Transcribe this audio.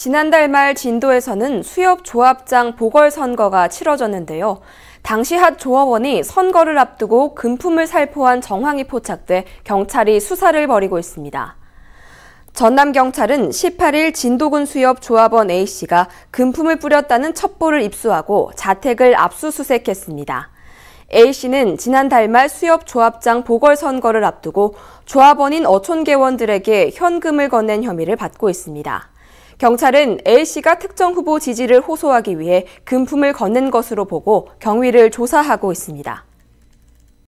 지난달 말 진도에서는 수협 조합장 보궐선거가 치러졌는데요. 당시 핫 조합원이 선거를 앞두고 금품을 살포한 정황이 포착돼 경찰이 수사를 벌이고 있습니다. 전남경찰은 18일 진도군 수협 조합원 A씨가 금품을 뿌렸다는 첩보를 입수하고 자택을 압수수색했습니다. A씨는 지난달 말 수협 조합장 보궐선거를 앞두고 조합원인 어촌계원들에게 현금을 건넨 혐의를 받고 있습니다. 경찰은 A씨가 특정 후보 지지를 호소하기 위해 금품을 걷는 것으로 보고 경위를 조사하고 있습니다.